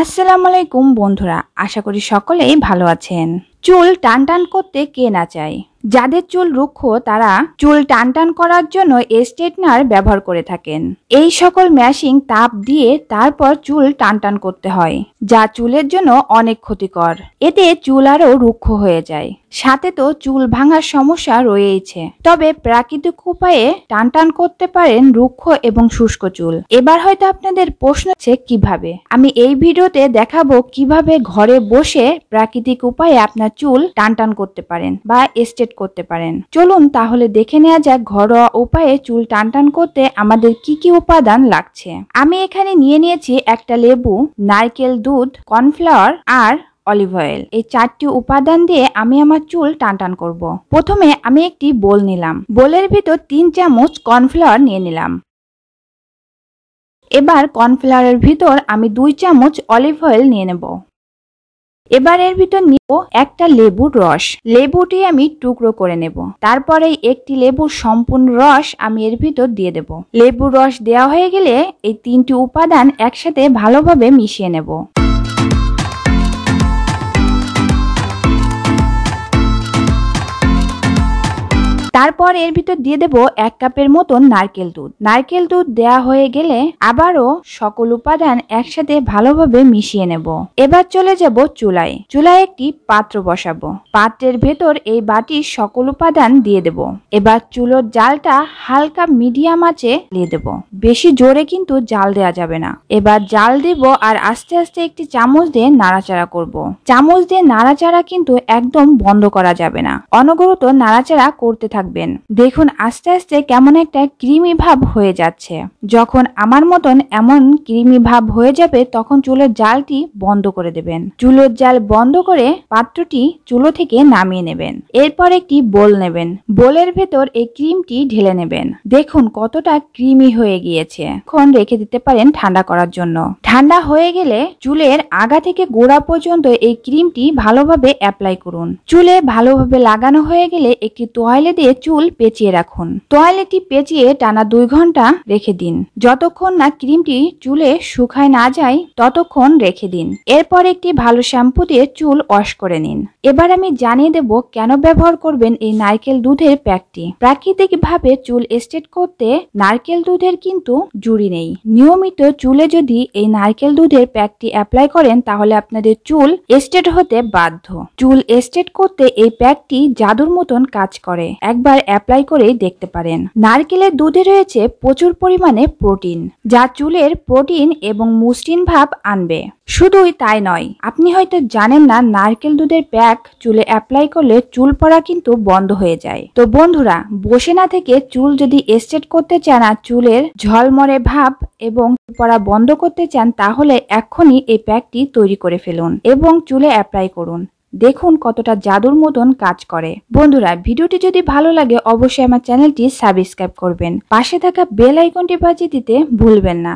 আসসালামু আলাইকুম বন্ধুরা আশা করি সকলেই ভালো আছেন চুল টান টান করতে কে না চাই যাদের চুল রুক্ষ তারা চুল টান টান করার জন্য স্ট্রেটনার ব্যবহার করে থাকেন এই সকল ম্যাশিং তাপ দিয়ে তারপর চুল টানটান করতে হয় যা চুলের জন্য অনেক ক্ষতিকর এতে চুল আরও রুক্ষ হয়ে যায় সাথে তো চুল ভাঙার সমস্যা রয়েইছে তবে প্রাকৃতিক উপায়ে টান টান করতে পারেন রুক্ষ এবং শুষ্ক চুল এবার হয়তো আপনাদের প্রশ্ন হচ্ছে কিভাবে আমি এই ভিডিওতে দেখাবো কিভাবে ঘরে বসে প্রাকৃতিক উপায়ে আপনার চুল টান টান করতে পারেন বা এস্টেট করতে পারেন চলুন তাহলে দেখে নেওয়া যাক ঘরোয়া উপায়ে চুল টান টান করতে আমাদের কি কি উপাদান লাগছে আমি এখানে নিয়ে নিয়েছি একটা লেবু নারকেল দুধ কর্নফ্লাওয়ার আর অলিভ অয়েল এই চারটি উপাদান দিয়ে আমি আমার চুল টান টান করব। প্রথমে আমি একটি বোল নিলাম বোলের ভিতর তিন চামচ কর্নফ্লাওয়ার নিয়ে নিলাম এবার কর্নফ্লাওয়ারের ভিতর আমি দুই চামচ অলিভ অয়েল নিয়ে নেব এবার এর ভিতর নিব একটা লেবুর রস লেবুটি আমি টুকরো করে নেব তারপরে একটি লেবুর সম্পূর্ণ রস আমি এর ভিতর দিয়ে দেব লেবুর রস দেওয়া হয়ে গেলে এই তিনটি উপাদান একসাথে ভালোভাবে মিশিয়ে নেব তারপর এর ভিতর দিয়ে দেব এক কাপের মতন নারকেল দুধ নারকেল দুধ দেয়া হয়ে গেলে আবারও সকল উপাদান একসাথে ভালোভাবে মিশিয়ে নেব এবার চলে যাব চুলায় চুলায় একটি পাত্র বসাবো পাত্রের ভেতর এই বাটির সকল উপাদান দিয়ে দেব এবার চুলোর জালটা হালকা মিডিয়াম আঁচে দিয়ে দেব বেশি জোরে কিন্তু জাল দেওয়া যাবে না এবার জাল দেব আর আস্তে আস্তে একটি চামচ দিয়ে নাড়াচাড়া করব। চামচ দিয়ে নাড়াচাড়া কিন্তু একদম বন্ধ করা যাবে না অনবরত নাড়াচাড়া করতে থাকবে দেখবেন দেখুন আস্তে আস্তে কেমন একটা ক্রিমি ভাব হয়ে যাচ্ছে যখন আমার মতন এমন ক্রিমি ভাব হয়ে যাবে তখন চুলের জালটি বন্ধ করে দেবেন চুলোর জাল বন্ধ করে পাত্রটি চুলো থেকে নামিয়ে নেবেন এরপর একটি বোল নেবেন বোলের ভেতর এই ক্রিমটি ঢেলে নেবেন দেখুন কতটা ক্রিমি হয়ে গিয়েছে এখন রেখে দিতে পারেন ঠান্ডা করার জন্য ঠান্ডা হয়ে গেলে চুলের আগা থেকে গোড়া পর্যন্ত এই ক্রিমটি ভালোভাবে অ্যাপ্লাই করুন চুলে ভালোভাবে লাগানো হয়ে গেলে একটি তোয়ালে দিয়ে চুল পেঁচিয়ে রাখুন টয়লেটটি পেঁচিয়ে টানা দুই ঘন্টা রেখে দিন যতক্ষণ না ক্রিমটি চুলে শুকায় না যায় ততক্ষণ রেখে দিন এরপর একটি ভালো শ্যাম্পু দিয়ে চুল ওয়াশ করে নিন এবার আমি জানিয়ে দেব কেন ব্যবহার করবেন এই নারকেল দুধের প্যাকটি প্রাকৃতিকভাবে চুল এস্টেট করতে নারকেল দুধের কিন্তু জুড়ি নেই নিয়মিত চুলে যদি এই নারকেল দুধের প্যাকটি অ্যাপ্লাই করেন তাহলে আপনাদের চুল এস্টেট হতে বাধ্য চুল এস্টেট করতে এই প্যাকটি জাদুর মতন কাজ করে একবার আপনার অ্যাপ্লাই করে দেখতে পারেন নারকেলের দুধে রয়েছে প্রচুর পরিমাণে প্রোটিন যা চুলের প্রোটিন এবং মুসৃণ ভাব আনবে শুধুই তাই নয় আপনি হয়তো জানেন না নারকেল দুধের প্যাক চুলে অ্যাপ্লাই করলে চুল পড়া কিন্তু বন্ধ হয়ে যায় তো বন্ধুরা বসে না থেকে চুল যদি এস্টেট করতে চান আর চুলের ঝলমরে ভাব এবং পড়া বন্ধ করতে চান তাহলে এখনই এই প্যাকটি তৈরি করে ফেলুন এবং চুলে অ্যাপ্লাই করুন দেখুন কতটা জাদুর মতন কাজ করে বন্ধুরা ভিডিওটি যদি ভালো লাগে অবশ্যই আমার চ্যানেলটি সাবস্ক্রাইব করবেন পাশে থাকা বেল আইকনটি বাজিয়ে দিতে ভুলবেন না